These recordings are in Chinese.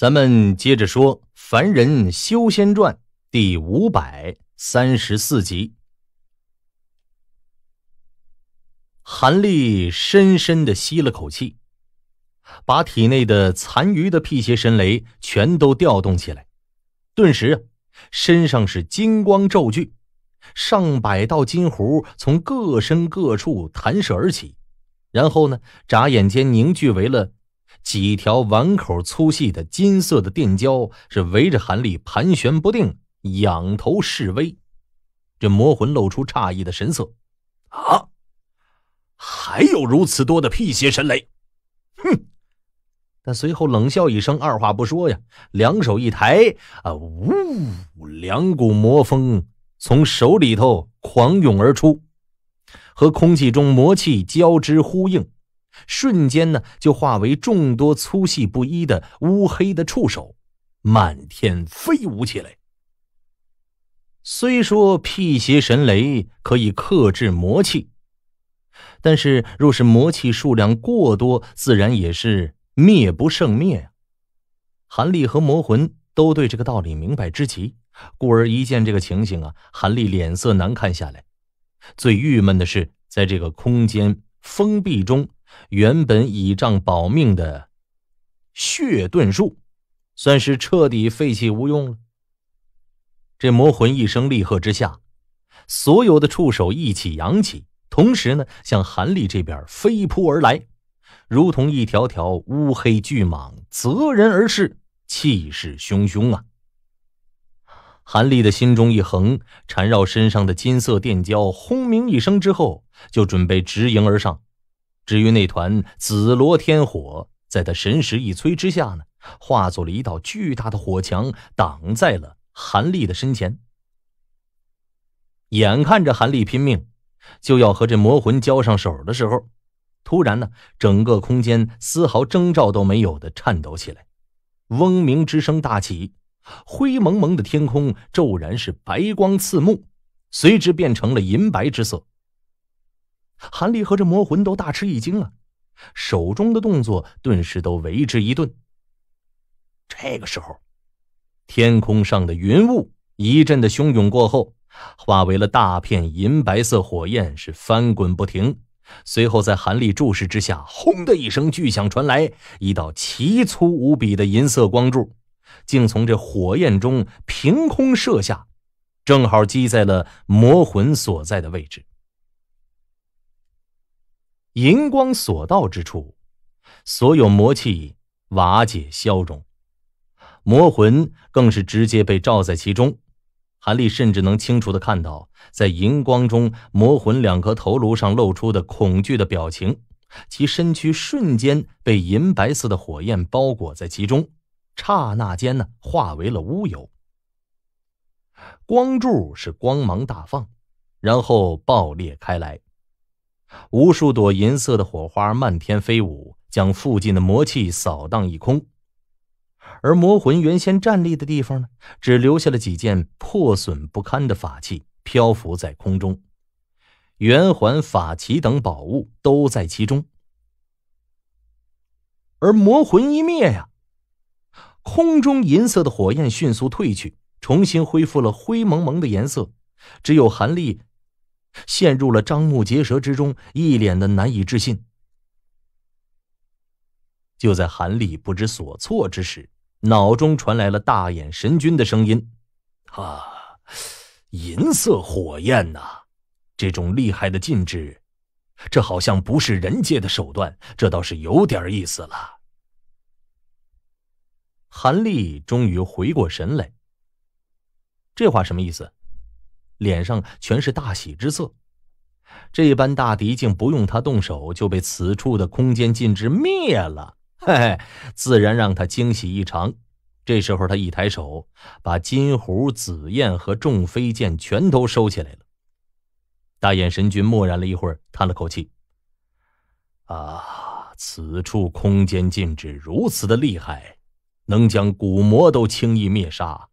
咱们接着说《凡人修仙传》第五百三十四集。韩立深深的吸了口气，把体内的残余的辟邪神雷全都调动起来，顿时，身上是金光骤聚，上百道金弧从各身各处弹射而起，然后呢，眨眼间凝聚为了。几条碗口粗细的金色的电蛟是围着韩立盘旋不定，仰头示威。这魔魂露出诧异的神色：“啊，还有如此多的辟邪神雷！”哼！但随后冷笑一声，二话不说呀，两手一抬，啊，呜！两股魔风从手里头狂涌而出，和空气中魔气交织呼应。瞬间呢，就化为众多粗细不一的乌黑的触手，漫天飞舞起来。虽说辟邪神雷可以克制魔气，但是若是魔气数量过多，自然也是灭不胜灭呀。韩立和魔魂都对这个道理明白之极，故而一见这个情形啊，韩立脸色难看下来。最郁闷的是，在这个空间封闭中。原本倚仗保命的血遁术，算是彻底废弃无用了。这魔魂一声厉喝之下，所有的触手一起扬起，同时呢向韩立这边飞扑而来，如同一条条乌黑巨蟒择人而噬，气势汹汹啊！韩立的心中一横，缠绕身上的金色电胶轰鸣一声之后，就准备直迎而上。至于那团紫罗天火，在他神识一催之下呢，化作了一道巨大的火墙，挡在了韩立的身前。眼看着韩立拼命，就要和这魔魂交上手的时候，突然呢，整个空间丝毫征兆都没有的颤抖起来，嗡鸣之声大起，灰蒙蒙的天空骤然是白光刺目，随之变成了银白之色。韩立和这魔魂都大吃一惊啊，手中的动作顿时都为之一顿。这个时候，天空上的云雾一阵的汹涌过后，化为了大片银白色火焰，是翻滚不停。随后，在韩立注视之下，轰的一声巨响传来，一道奇粗无比的银色光柱，竟从这火焰中凭空射下，正好击在了魔魂所在的位置。银光所到之处，所有魔气瓦解消融，魔魂更是直接被罩在其中。韩立甚至能清楚的看到，在银光中，魔魂两颗头颅上露出的恐惧的表情，其身躯瞬间被银白色的火焰包裹在其中，刹那间呢，化为了乌有。光柱是光芒大放，然后爆裂开来。无数朵银色的火花漫天飞舞，将附近的魔气扫荡一空。而魔魂原先站立的地方呢，只留下了几件破损不堪的法器漂浮在空中，圆环法旗等宝物都在其中。而魔魂一灭呀，空中银色的火焰迅速褪去，重新恢复了灰蒙蒙的颜色，只有韩立。陷入了张目结舌之中，一脸的难以置信。就在韩立不知所措之时，脑中传来了大眼神君的声音：“啊，银色火焰呐，这种厉害的禁制，这好像不是人界的手段，这倒是有点意思了。”韩立终于回过神来：“这话什么意思？”脸上全是大喜之色，这般大敌竟不用他动手就被此处的空间禁制灭了，嘿嘿，自然让他惊喜异常。这时候他一抬手，把金狐、紫燕和众飞剑全都收起来了。大眼神君默然了一会儿，叹了口气：“啊，此处空间禁制如此的厉害，能将古魔都轻易灭杀。”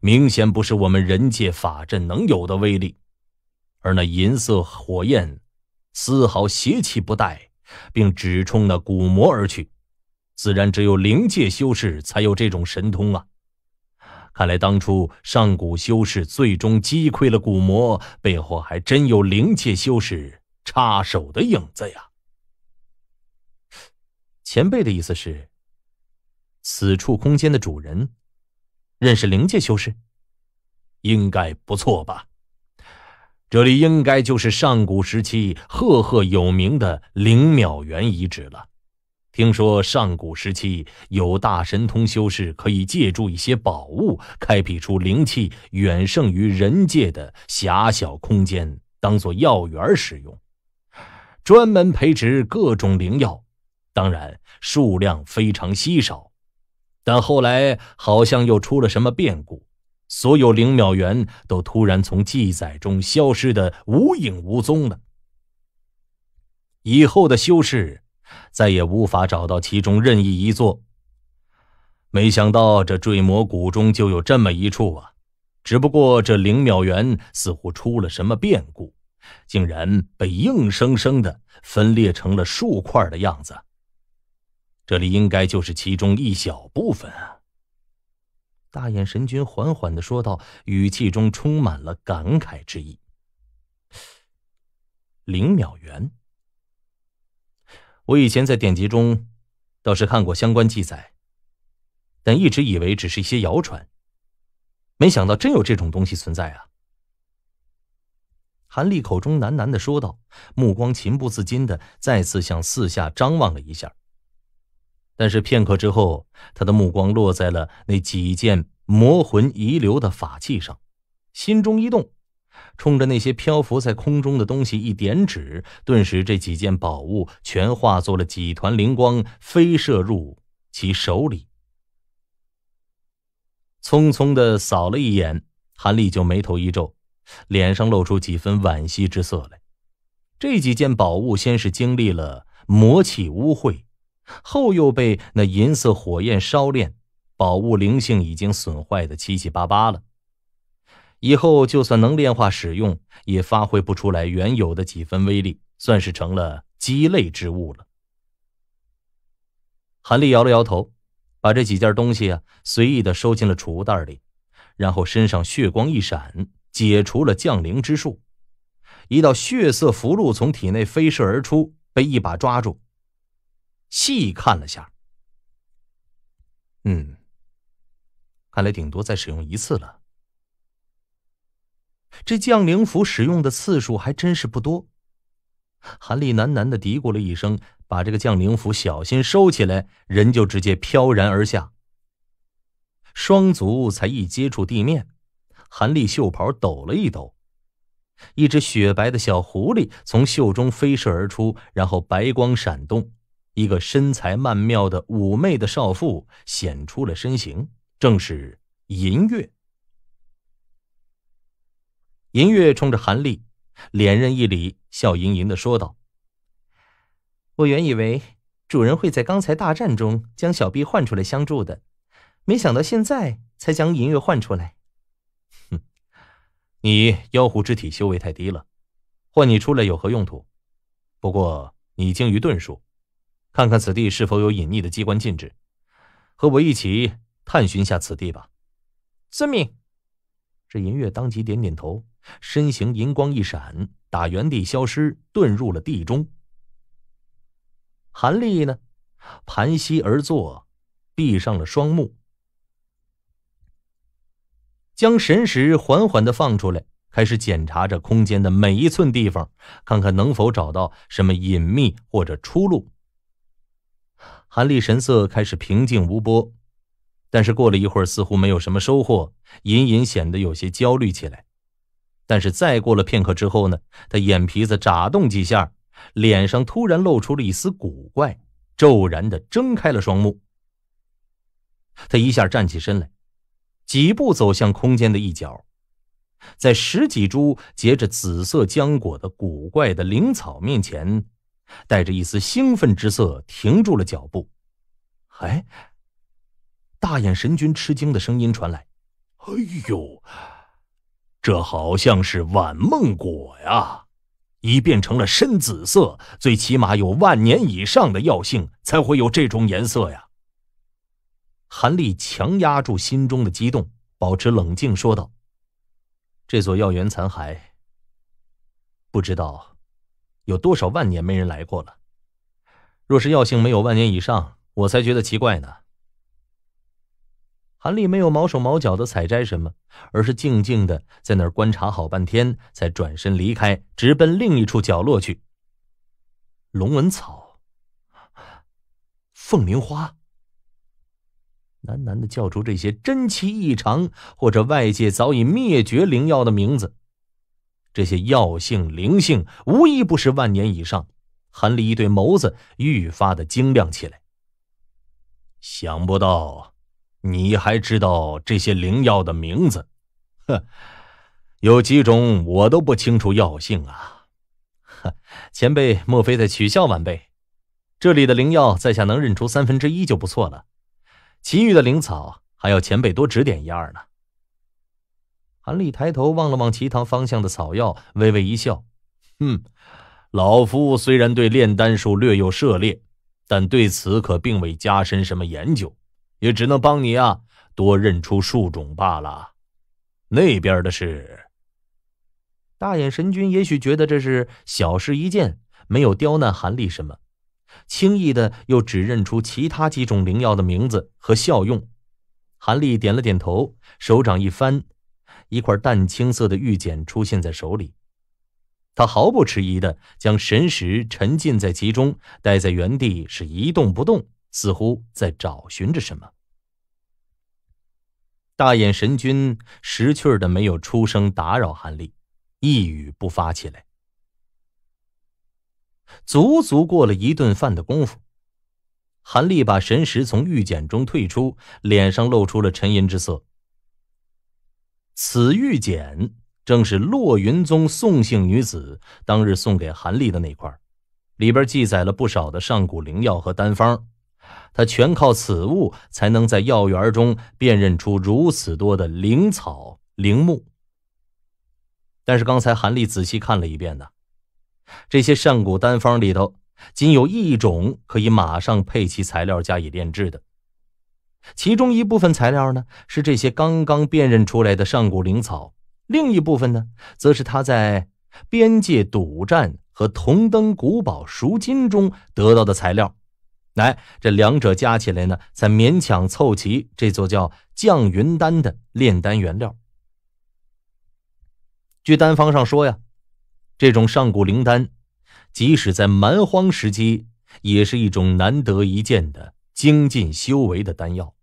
明显不是我们人界法阵能有的威力，而那银色火焰，丝毫邪气不带，并直冲那古魔而去，自然只有灵界修士才有这种神通啊！看来当初上古修士最终击溃了古魔，背后还真有灵界修士插手的影子呀。前辈的意思是，此处空间的主人？认识灵界修士，应该不错吧？这里应该就是上古时期赫赫有名的灵淼园遗址了。听说上古时期有大神通修士可以借助一些宝物，开辟出灵气远胜于人界的狭小空间，当做药园使用，专门培植各种灵药。当然，数量非常稀少。但后来好像又出了什么变故，所有灵妙园都突然从记载中消失的无影无踪了。以后的修士再也无法找到其中任意一座。没想到这坠魔谷中就有这么一处啊！只不过这灵妙园似乎出了什么变故，竟然被硬生生的分裂成了数块的样子。这里应该就是其中一小部分啊。”大眼神君缓缓的说道，语气中充满了感慨之意。“林淼元，我以前在典籍中倒是看过相关记载，但一直以为只是一些谣传，没想到真有这种东西存在啊！”韩立口中喃喃的说道，目光情不自禁的再次向四下张望了一下。但是片刻之后，他的目光落在了那几件魔魂遗留的法器上，心中一动，冲着那些漂浮在空中的东西一点指，顿时这几件宝物全化作了几团灵光，飞射入其手里。匆匆的扫了一眼，韩立就眉头一皱，脸上露出几分惋惜之色来。这几件宝物先是经历了魔气污秽。后又被那银色火焰烧炼，宝物灵性已经损坏的七七八八了。以后就算能炼化使用，也发挥不出来原有的几分威力，算是成了鸡肋之物了。韩立摇了摇头，把这几件东西啊随意的收进了储物袋里，然后身上血光一闪，解除了降灵之术，一道血色符箓从体内飞射而出，被一把抓住。细看了下，嗯，看来顶多再使用一次了。这降灵符使用的次数还真是不多。韩立喃喃的嘀咕了一声，把这个降灵符小心收起来，人就直接飘然而下。双足才一接触地面，韩立袖袍抖了一抖，一只雪白的小狐狸从袖中飞射而出，然后白光闪动。一个身材曼妙的妩媚的少妇显出了身形，正是银月。银月冲着韩立，连任一礼，笑盈盈的说道：“我原以为主人会在刚才大战中将小臂换出来相助的，没想到现在才将银月换出来。哼，你妖狐之体修为太低了，换你出来有何用途？不过你精于遁术。”看看此地是否有隐匿的机关禁制，和我一起探寻下此地吧。遵命！这银月当即点点头，身形银光一闪，打原地消失，遁入了地中。韩立呢，盘膝而坐，闭上了双目，将神识缓缓的放出来，开始检查着空间的每一寸地方，看看能否找到什么隐秘或者出路。韩立神色开始平静无波，但是过了一会儿，似乎没有什么收获，隐隐显得有些焦虑起来。但是再过了片刻之后呢，他眼皮子眨动几下，脸上突然露出了一丝古怪，骤然的睁开了双目。他一下站起身来，几步走向空间的一角，在十几株结着紫色浆果的古怪的灵草面前。带着一丝兴奋之色，停住了脚步。哎，大眼神君吃惊的声音传来：“哎呦，这好像是晚梦果呀！已变成了深紫色，最起码有万年以上的药性，才会有这种颜色呀。”韩立强压住心中的激动，保持冷静说道：“这座药园残骸，不知道。”有多少万年没人来过了？若是药性没有万年以上，我才觉得奇怪呢。韩立没有毛手毛脚的采摘什么，而是静静的在那儿观察好半天，才转身离开，直奔另一处角落去。龙纹草，凤鸣花。喃喃的叫出这些珍奇异常或者外界早已灭绝灵药的名字。这些药性灵性无一不是万年以上，韩立一对眸子愈发的晶亮起来。想不到，你还知道这些灵药的名字，哼，有几种我都不清楚药性啊，哼，前辈莫非在取笑晚辈？这里的灵药，在下能认出三分之一就不错了，其余的灵草还要前辈多指点一二呢。韩立抬头望了望其他方向的草药，微微一笑：“哼，老夫虽然对炼丹术略有涉猎，但对此可并未加深什么研究，也只能帮你啊，多认出数种罢了。”那边的是大眼神君，也许觉得这是小事一件，没有刁难韩立什么，轻易的又只认出其他几种灵药的名字和效用。韩立点了点头，手掌一翻。一块淡青色的玉简出现在手里，他毫不迟疑的将神识沉浸在其中，待在原地是一动不动，似乎在找寻着什么。大眼神君识趣的没有出声打扰韩立，一语不发起来。足足过了一顿饭的功夫，韩立把神识从玉简中退出，脸上露出了沉吟之色。此玉简正是落云宗宋姓女子当日送给韩立的那块，里边记载了不少的上古灵药和丹方。他全靠此物才能在药园中辨认出如此多的灵草灵木。但是刚才韩立仔细看了一遍呢，这些上古丹方里头，仅有一种可以马上配齐材料加以炼制的。其中一部分材料呢，是这些刚刚辨认出来的上古灵草；另一部分呢，则是他在边界赌战和铜灯古堡赎金中得到的材料。来，这两者加起来呢，才勉强凑齐这座叫降云丹的炼丹原料。据丹方上说呀，这种上古灵丹，即使在蛮荒时期，也是一种难得一见的精进修为的丹药。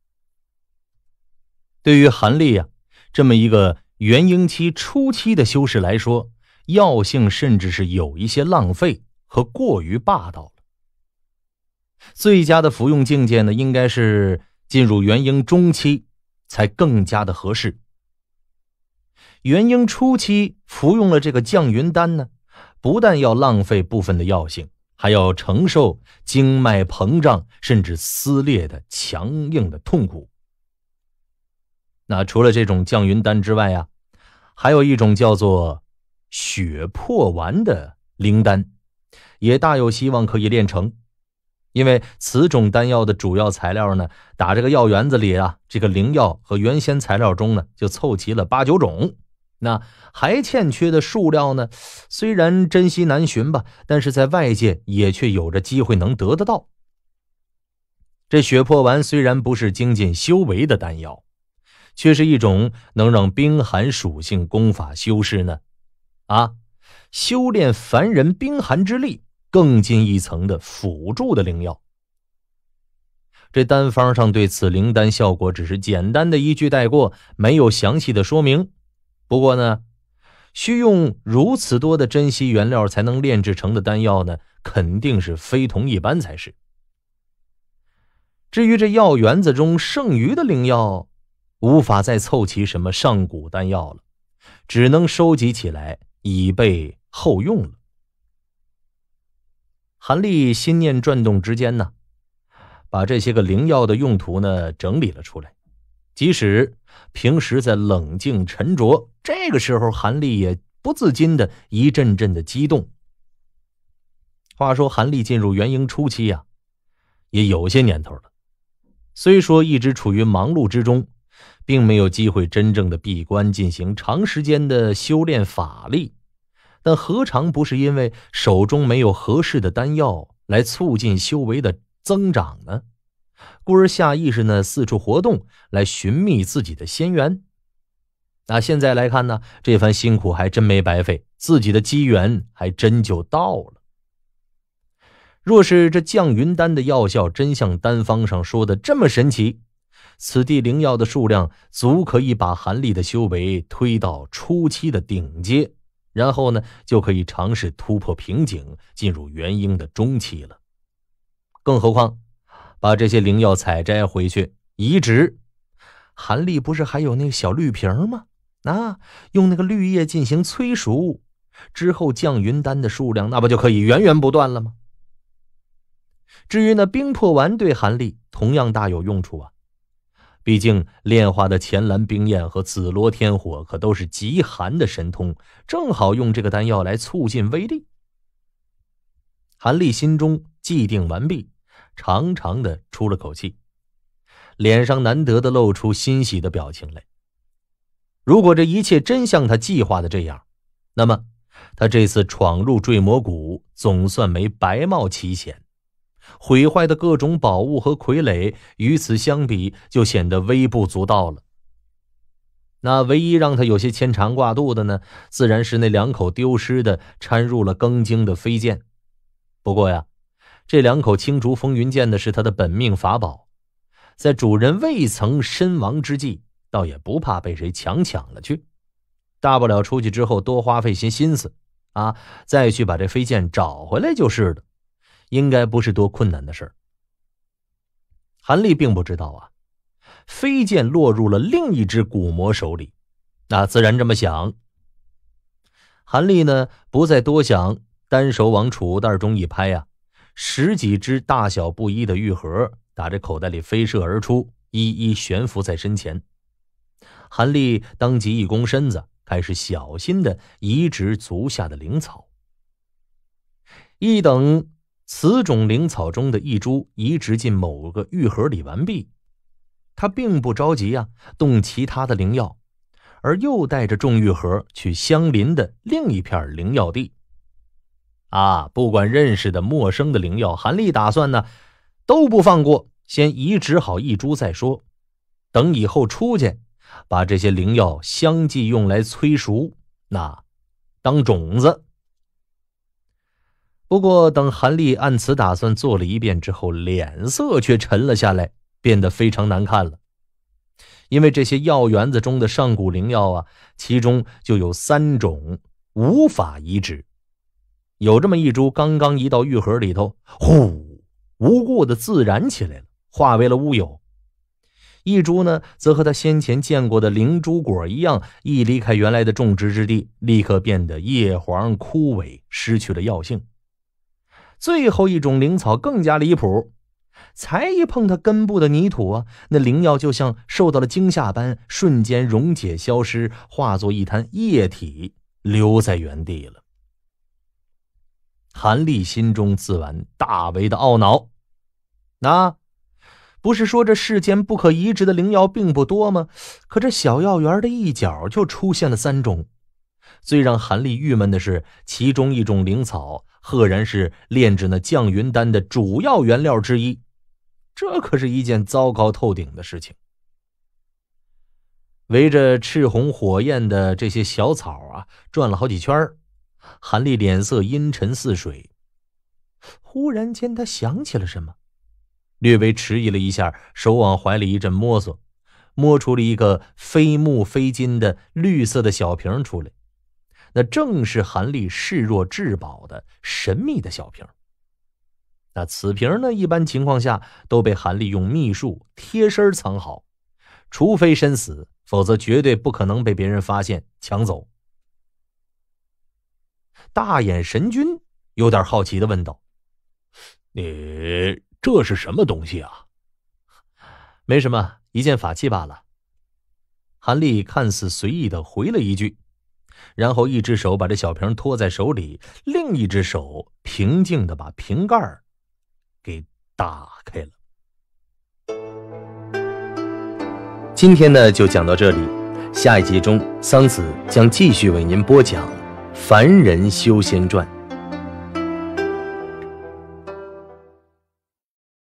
对于韩立呀，这么一个元婴期初期的修士来说，药性甚至是有一些浪费和过于霸道了。最佳的服用境界呢，应该是进入元婴中期，才更加的合适。元婴初期服用了这个降云丹呢，不但要浪费部分的药性，还要承受经脉膨胀甚至撕裂的强硬的痛苦。那除了这种降云丹之外啊，还有一种叫做血魄丸的灵丹，也大有希望可以炼成。因为此种丹药的主要材料呢，打这个药园子里啊，这个灵药和原先材料中呢，就凑齐了八九种。那还欠缺的数料呢，虽然珍稀难寻吧，但是在外界也却有着机会能得得到。这血魄丸虽然不是精进修为的丹药。却是一种能让冰寒属性功法修士呢，啊，修炼凡人冰寒之力更进一层的辅助的灵药。这丹方上对此灵丹效果只是简单的一句带过，没有详细的说明。不过呢，需用如此多的珍稀原料才能炼制成的丹药呢，肯定是非同一般才是。至于这药园子中剩余的灵药。无法再凑齐什么上古丹药了，只能收集起来以备后用了。韩立心念转动之间呢，把这些个灵药的用途呢整理了出来。即使平时在冷静沉着，这个时候韩立也不自禁的一阵阵的激动。话说韩立进入元婴初期呀，也有些年头了，虽说一直处于忙碌之中。并没有机会真正的闭关进行长时间的修炼法力，但何尝不是因为手中没有合适的丹药来促进修为的增长呢？故而下意识呢四处活动来寻觅自己的仙缘。那现在来看呢，这番辛苦还真没白费，自己的机缘还真就到了。若是这降云丹的药效真像丹方上说的这么神奇。此地灵药的数量足可以把韩立的修为推到初期的顶阶，然后呢就可以尝试突破瓶颈，进入元婴的中期了。更何况，把这些灵药采摘回去移植，韩立不是还有那个小绿瓶吗？那用那个绿叶进行催熟，之后降云丹的数量那不就可以源源不断了吗？至于那冰魄丸，对韩立同样大有用处啊。毕竟炼化的前蓝冰焰和紫罗天火可都是极寒的神通，正好用这个丹药来促进威力。韩立心中既定完毕，长长的出了口气，脸上难得的露出欣喜的表情来。如果这一切真像他计划的这样，那么他这次闯入坠魔谷总算没白冒奇险。毁坏的各种宝物和傀儡与此相比，就显得微不足道了。那唯一让他有些牵肠挂肚的呢，自然是那两口丢失的掺入了庚精的飞剑。不过呀，这两口青竹风云剑的是他的本命法宝，在主人未曾身亡之际，倒也不怕被谁强抢了去。大不了出去之后多花费些心思，啊，再去把这飞剑找回来就是了。应该不是多困难的事儿。韩立并不知道啊，飞剑落入了另一只古魔手里，那自然这么想。韩立呢，不再多想，单手往储物袋中一拍呀，十几只大小不一的玉盒打着口袋里飞射而出，一一悬浮在身前。韩立当即一躬身子，开始小心的移植足下的灵草。一等。此种灵草中的一株移植进某个玉盒里完毕，他并不着急啊，动其他的灵药，而又带着众玉盒去相邻的另一片灵药地。啊，不管认识的陌生的灵药，韩立打算呢，都不放过，先移植好一株再说，等以后出去，把这些灵药相继用来催熟，那当种子。不过，等韩立按此打算做了一遍之后，脸色却沉了下来，变得非常难看了。因为这些药园子中的上古灵药啊，其中就有三种无法移植。有这么一株，刚刚移到玉盒里头，呼，无故的自燃起来了，化为了乌有；一株呢，则和他先前见过的灵珠果一样，一离开原来的种植之地，立刻变得叶黄枯萎，失去了药性。最后一种灵草更加离谱，才一碰它根部的泥土啊，那灵药就像受到了惊吓般，瞬间溶解消失，化作一滩液体留在原地了。韩立心中自然大为的懊恼，那不是说这世间不可移植的灵药并不多吗？可这小药园的一角就出现了三种。最让韩立郁闷的是，其中一种灵草赫然是炼制那降云丹的主要原料之一，这可是一件糟糕透顶的事情。围着赤红火焰的这些小草啊，转了好几圈韩立脸色阴沉似水。忽然间，他想起了什么，略微迟疑了一下，手往怀里一阵摸索，摸出了一个非木非金的绿色的小瓶出来。那正是韩立视若至宝的神秘的小瓶。那此瓶呢，一般情况下都被韩立用秘术贴身藏好，除非身死，否则绝对不可能被别人发现抢走。大眼神君有点好奇的问道：“你这是什么东西啊？”“没什么，一件法器罢了。”韩立看似随意的回了一句。然后一只手把这小瓶托在手里，另一只手平静的把瓶盖儿给打开了。今天呢就讲到这里，下一集中桑梓将继续为您播讲《凡人修仙传》。